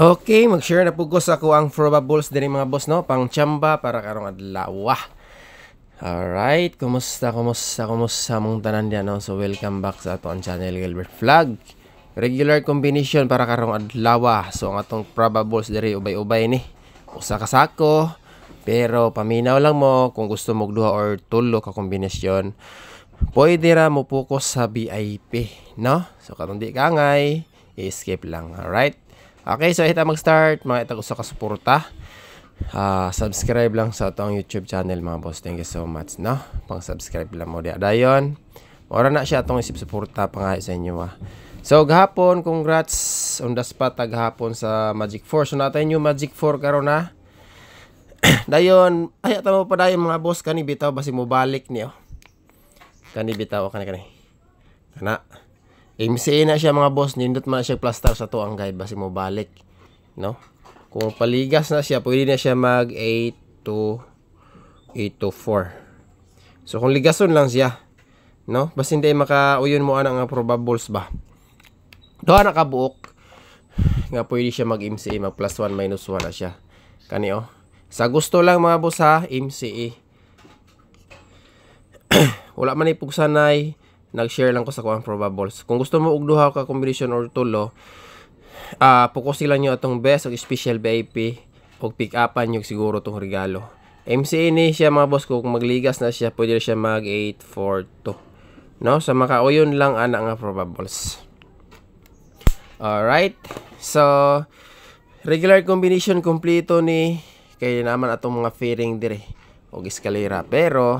Okay, mag-share na po ko sa kuang probables din mga boss, no? Pang chamba para karong adlaw. Alright, kumusta, kumusta, kumusta mong tanan dyan, no? So, welcome back sa atong channel, Gilbert Flag. Regular combination para karong adlaw. So, ang atong probables diri ubay-ubay ni. Usa ka sako, pero paminaw lang mo kung gusto mo duha or tulo ka kombinasyon. Pwede ra mo po ko sa VIP, no? So, katong di kangay, escape lang, alright? Okay, so hita mag-start. Mga ita ko sa kasuporta. Uh, ah, subscribe lang sa atong YouTube channel mga boss. Thank you so much, no? Pang-subscribe lang mo. dayon. mora na siya atong isip suporta pa nga sa inyo, ah. So, gahapon, congrats on the spot ah, gahapon sa Magic 4. So, natin yung Magic 4 karon na. Ah. dayon, ay, tama pa dayon mga boss. Kani basi mo balik niyo. Kani bitaw, kani kani. Eh, MCA na siya mga boss, nindot man siya plaster sa to ang guide basi mo balik. No? Kung paligas na siya, pwede na siya mag 8 to 8 to 4. So kung ligason lang siya, no? Basta hindi makauyon mo ana probables ba. Doha na kabuok nga pwede siya mag MCA mag plus 1 minus 1 na siya. Kani oh. Sa gusto lang mga boss ha, MCA. Wala man ipugsanay nag-share lang ko sa kuang probables. Kung gusto mo og duha ka combination or tulo, uh, ah, pukusilan nyo atong best og special VIP og pick upan nyo siguro tong regalo. MCA ni siya mga boss ko kung magligas na siya pwede siya mag 842. No, sa so, makauyon lang ana nga probables. All right. So regular combination kompleto ni kay naman atong mga fairing dire og eskalera pero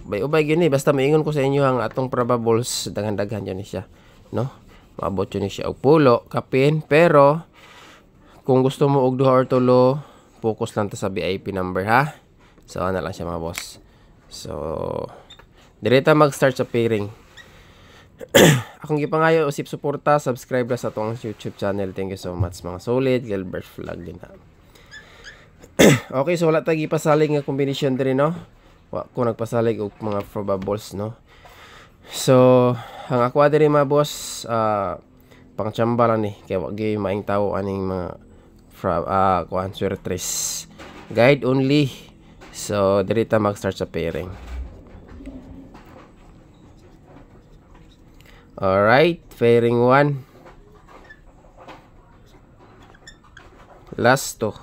Bay-ubay gini eh. basta maingon ko sa inyo ang atong probables daghan-daghan yun siya, no? Maabot yun siya og pulo, kapin, pero kung gusto mo og duha or tulo, focus lang ta sa VIP number ha. So ana lang siya mga boss. So direta mag-start sa pairing. Akong gipangayo usip suporta, subscribe ra sa atong YouTube channel. Thank you so much mga solid, Gilbert Flag din ha. okay, so wala ta gipasalig nga kombinasyon diri no wa ko nagpasalig og mga probables no so ang ako diri mga boss uh, ah, pangchamba lang ni eh. kay wa gyud maing tawo aning mga fra uh, kuan guide only so diri ta mag start sa pairing all right pairing 1. Last to.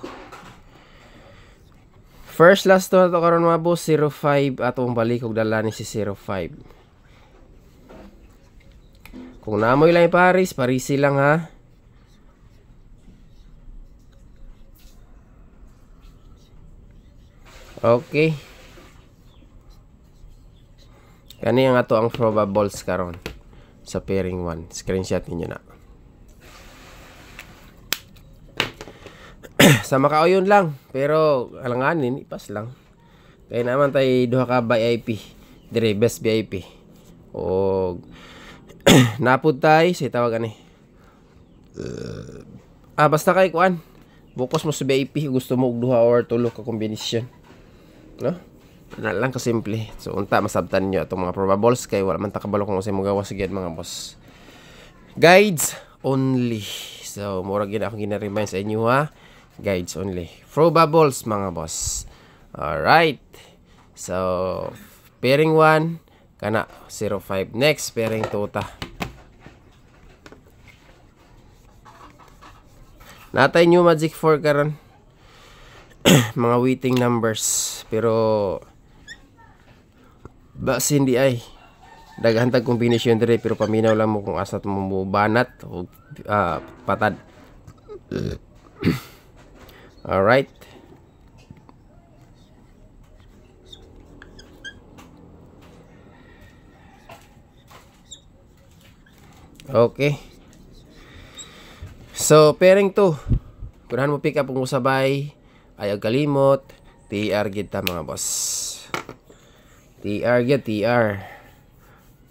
First last to na to karon mga boss 05 at umbalik og dala ni si 05. Kung namoy lang Paris, Paris lang ha. Okay. Kani ang ato ang probables karon sa pairing 1. Screenshot ninyo na. sa Macau yun lang. Pero alanganin, ipas lang. Kaya naman tayo duha ka VIP. Dire, best VIP. O napod tayo sa tawagan ni. Uh, ah, basta kay kuan. Bukos mo sa VIP gusto mo og duha or tulo ka kombinasyon. No? Na lang ka simple. So unta masabtan niyo atong mga probables kay wala man ta kabalo kung unsay mo sa gyud mga boss. Guides only. So mura gina ako gina-remind sa inyo ha guides only. Probables mga boss. Alright. So, pairing 1, kana 0.5. Next, pairing 2 ta. Natay new magic 4 karon. mga waiting numbers. Pero, base hindi ay daghan tag kombinasyon dire pero paminaw lang mo kung asa mo banat o uh, patad Alright. Okay. So, pairing 2. Kunahan mo pick up kung sabay. Ayaw kalimot. TR gita mga boss. TR gid TR.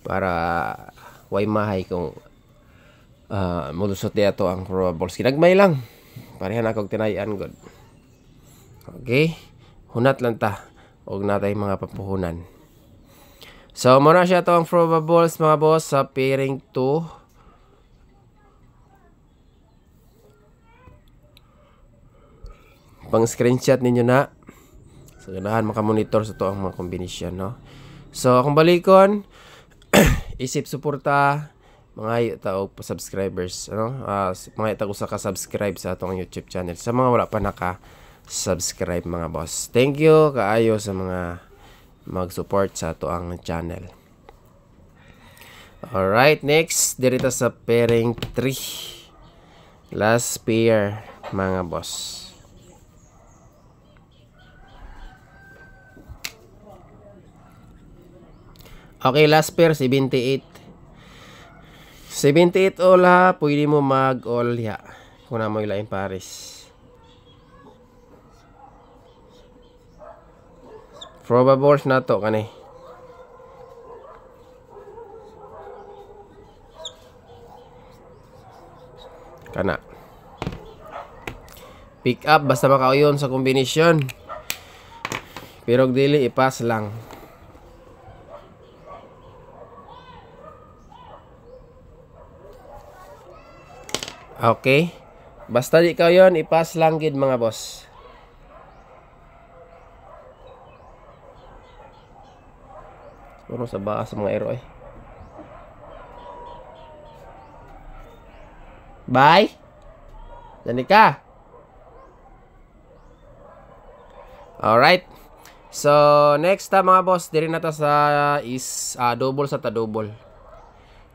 Para way mahay kung uh, mulusot niya to ang probables. Kinagmay lang pareha na kog tinayan god okay hunat lang ta og natay mga papuhunan so mo na siya to ang probables mga boss sa pairing 2 pang screenshot ninyo na so ganahan makamonitor sa to ang mga kombinasyon no so akong balikon isip suporta mga tao subscribers ano uh, mga tao sa ka-subscribe sa atong YouTube channel sa mga wala pa naka subscribe mga boss thank you kaayo sa mga mag-support sa ato ang channel all right next dirita sa pairing 3 last pair mga boss Okay, last pair, 78. 78 all ha, pwede mo mag all ya. Kung na mo ilain pares. Probables na to kani. Kana. Pick up basta makauyon sa kombinasyon. Pero dili ipas lang. Okay? Basta di kayo yon, ipas lang gid mga boss. Puno sa baas mga ero eh. Bye! Dani ka! Alright. So, next ta ah, mga boss, diri na ta sa is uh, double sa ta double.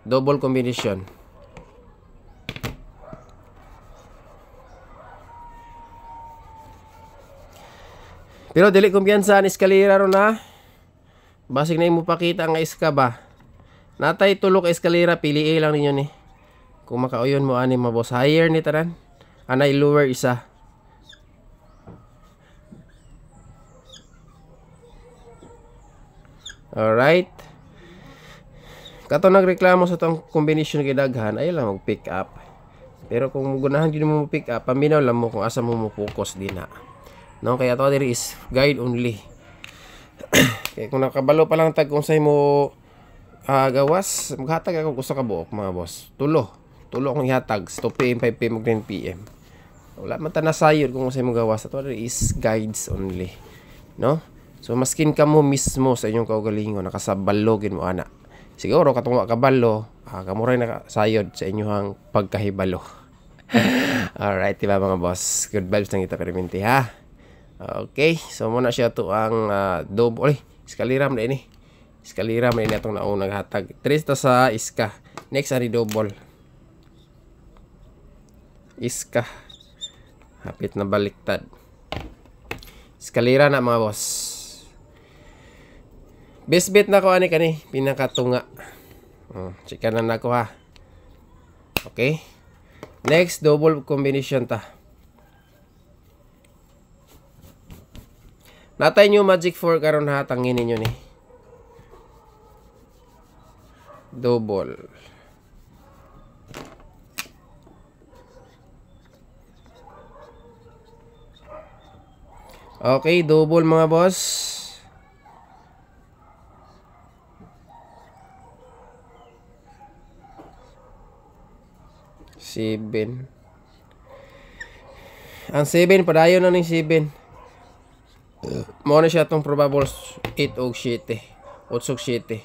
Double combination. Pero dili kumpiyansa ni eskalera ron ha. Basig na imo pakita nga iska ba. Natay tulo ka eskalera pili lang ninyo ni. Kung makauyon mo ani mabos higher ni taran. Anay lower isa. Alright. Kato nagreklamo sa tong combination kay daghan, ay lang mag-pick up. Pero kung gunahan gyud mo pick up, paminaw lang mo kung asa mo mo focus din na no kaya to diri is guide only okay, kung nakabalo pa lang tag kung say mo uh, gawas maghatag ako gusto ka buok mga boss tulo tulo akong ihatag 2 pm 5 pm 9 pm wala man ta kung say mo gawas to diri is guides only no so maskin ka mo mismo sa inyong kaugalingon nakasabalogin mo ana siguro katong kabalo uh, kamuray na sa inyong pagkahibalo Alright, diba mga boss? Good vibes lang kita periminti ha. Okay, so muna siya to ang uh, dob. Oy, iskaliram na ini. Iskaliram eh. na ini atong naong hatag. 3 ta sa iska. Next ani double. Iska. Hapit na baliktad. Iskalira na mga boss. Best bet na ko ani kani pinakatunga. Oh, chikanan na ko ha. Okay. Next double combination ta. Natay nyo magic 4 karon ha, tanginin nyo ni. Double. Okay, double mga boss. Seven. Ang seven, padayon na ng seven. Mo na siya tong probable 8 og 7. 8 og 7.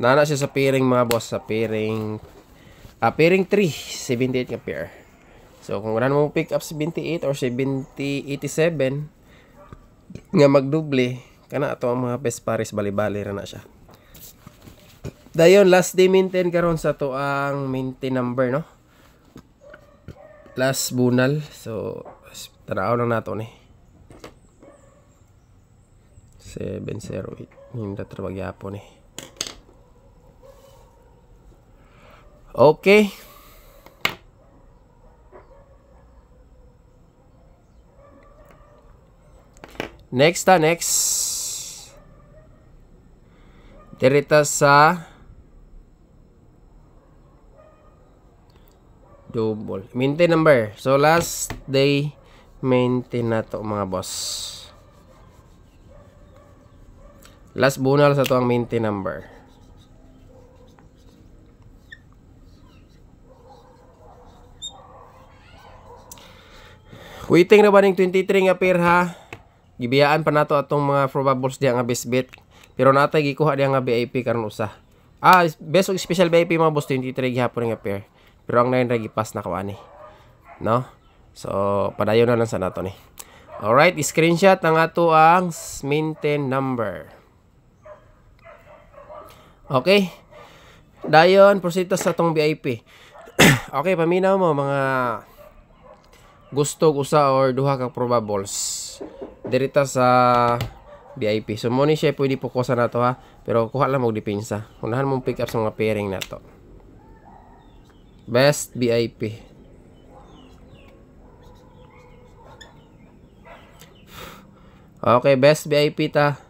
Nana siya sa piring mga boss sa piring ah, piring 3 78 ka pair. So kung wala mo pick up 78 or 70 nga magduble kana ato ang mga best pares bali-bali ra na siya. Dayon last day maintain karon sa to ang maintain number no. Last bunal. So tanaw lang nato ni. Eh. 708 hindi trabag yapon eh okay next ta next dirita sa double maintain number so last day maintain na to mga boss Last bunal sa to ang maintain number. Waiting na ba ning 23 nga pair ha? Gibiyaan pa nato atong mga probables diya nga best bet. Pero natay gikuha diya nga VIP karon usa. Ah, best og special VIP mga boss 23 gihapon nga pair. Pero ang 9 ra pass na kawani. No? So, padayon na lang sa nato ni. Alright, screenshot ang ato ang maintain number. Okay? Dayon, prosito sa tong VIP. okay, paminaw mo mga gusto usa or duha ka probables dirita sa VIP. So mo siya pwede pukusa na to ha, pero kuha lang og depensa. Unahan mong pick up sa mga pairing na to. Best VIP. Okay, best VIP ta.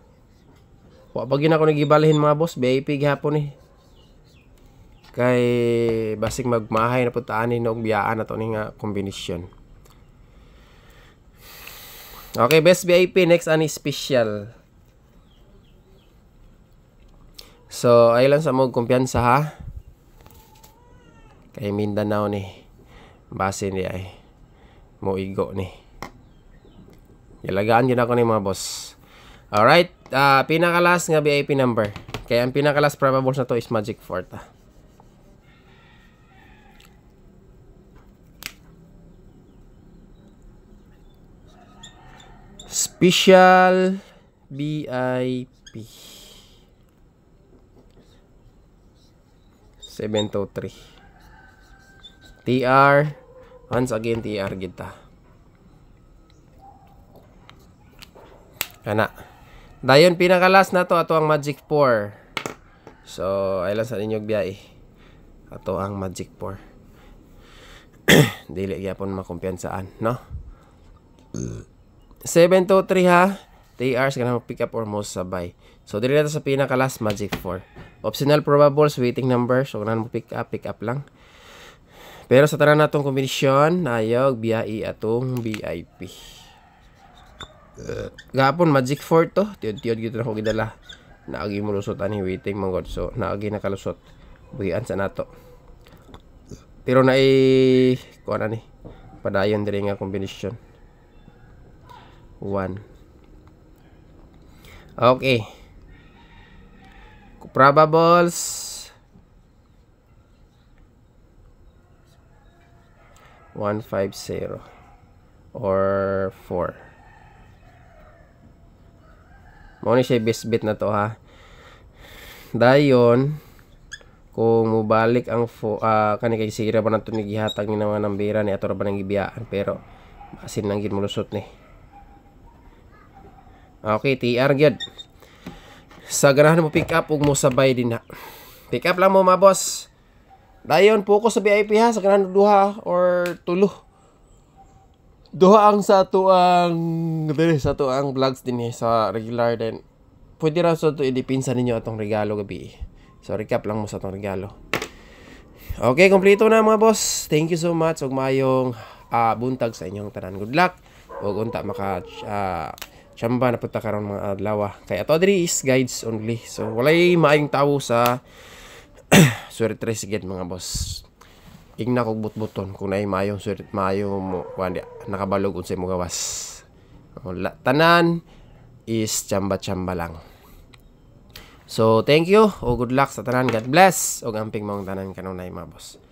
Wa pa gina mga boss, VIP gihapon eh. Kay basic magmahay na putaan ni og biyaan ato ni nga kombinasyon. Okay, best VIP next ani special. So, ay lang sa mong kumpiyansa ha. Kay Mindanao ni. Base ni ay. Moigo ni. Yalagaan yun ako ni mga boss. Alright uh, ah, pinakalas nga VIP number. Kaya ang pinakalas probables na to is Magic 4 ah. Special VIP 723 TR once again TR gita kana Dayon pinakalas na to ato ang Magic 4. So ay sa inyo biyay. Ato ang Magic 4. Dili gyapon makumpiyansaan, no? 723 ha. 3 hours kana pick up or most sabay. So dili na to sa pinakalas Magic 4. Optional probables waiting number so kanan mo pick up pick up lang. Pero sa tara natong kombinasyon, ayog biyay atong VIP uh, eh, gapon magic 4 to tiod-tiod gito na ko gidala naagi mo lusot ani waiting mga god so naagi nakalusot buhian sa nato pero na i kuan ani padayon diri nga combination 1 okay probables 150 or 4 Mao ni siya bisbit na to ha. Dayon kung mubalik ang uh, kani kay sira ba nato ni gihatag ni naman ang bira ni ato ra ba nang gibiyaan pero asin lang gid mulusot ni. Okay, TR gyud. Sa ganahan mo pick up ug mo sabay din ha. Pick up lang mo mga boss. Dayon, focus sa VIP ha, sa ganahan duha or tulo duha ang sa to ang dere sa to ang vlogs din eh, sa regular din. Pwede ra sa to idipinsa ninyo atong regalo gabi. So recap lang mo sa atong regalo. Okay, kompleto na mga boss. Thank you so much ug mayong uh, buntag sa inyong tanan. Good luck. Ug unta maka uh, ah, chamba na punta karon mga adlaw. Kay ato diri is guides only. So walay maayong tawo sa Sorry, tres again mga boss igna kog butbuton kung naay mayong sulit mayo mo kuan nakabalog unsay mo gawas. La, tanan is chamba-chamba lang. So, thank you o good luck sa tanan. God bless o gamping mong tanan kanunay mga boss.